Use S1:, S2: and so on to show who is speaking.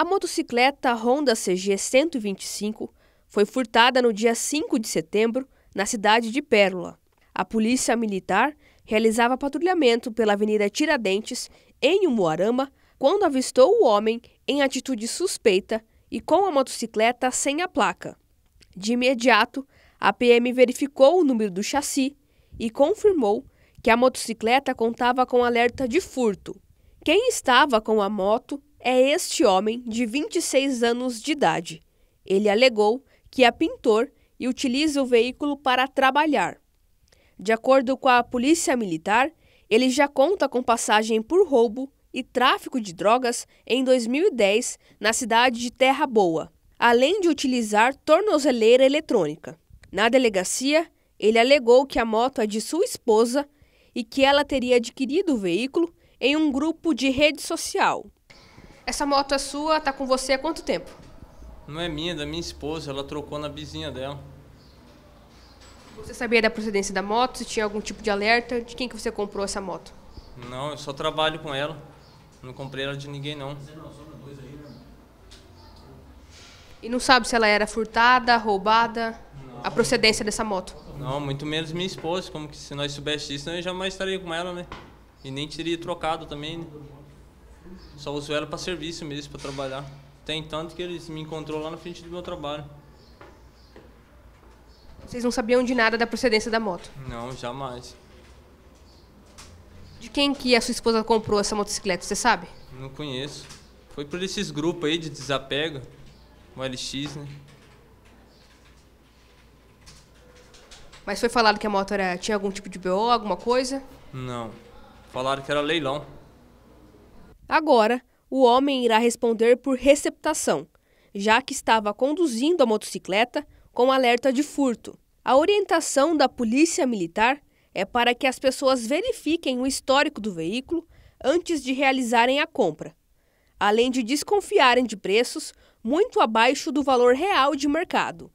S1: A motocicleta Honda CG 125 foi furtada no dia 5 de setembro na cidade de Pérola. A polícia militar realizava patrulhamento pela Avenida Tiradentes, em Umuarama, quando avistou o homem em atitude suspeita e com a motocicleta sem a placa. De imediato, a PM verificou o número do chassi e confirmou que a motocicleta contava com alerta de furto. Quem estava com a moto é este homem de 26 anos de idade. Ele alegou que é pintor e utiliza o veículo para trabalhar. De acordo com a Polícia Militar, ele já conta com passagem por roubo e tráfico de drogas em 2010 na cidade de Terra Boa, além de utilizar tornozeleira eletrônica. Na delegacia, ele alegou que a moto é de sua esposa e que ela teria adquirido o veículo em um grupo de rede social. Essa moto é sua, tá com você há quanto tempo?
S2: Não é minha, é da minha esposa, ela trocou na vizinha dela.
S1: Você sabia da procedência da moto? Se tinha algum tipo de alerta? De quem que você comprou essa moto?
S2: Não, eu só trabalho com ela. Não comprei ela de ninguém, não.
S1: E não sabe se ela era furtada, roubada, não. a procedência dessa moto?
S2: Não, muito menos minha esposa. Como que se nós soubéssemos isso, eu jamais estaria com ela, né? E nem teria trocado também, né? Só uso ela para serviço mesmo, para trabalhar. Tem tanto que eles me encontrou lá na frente do meu trabalho.
S1: Vocês não sabiam de nada da procedência da moto?
S2: Não, jamais.
S1: De quem que a sua esposa comprou essa motocicleta, você sabe?
S2: Não conheço. Foi por esses grupos aí de desapego, o LX, né?
S1: Mas foi falado que a moto era, tinha algum tipo de BO, alguma coisa?
S2: Não. Falaram que era leilão.
S1: Agora, o homem irá responder por receptação, já que estava conduzindo a motocicleta com alerta de furto. A orientação da Polícia Militar é para que as pessoas verifiquem o histórico do veículo antes de realizarem a compra, além de desconfiarem de preços muito abaixo do valor real de mercado.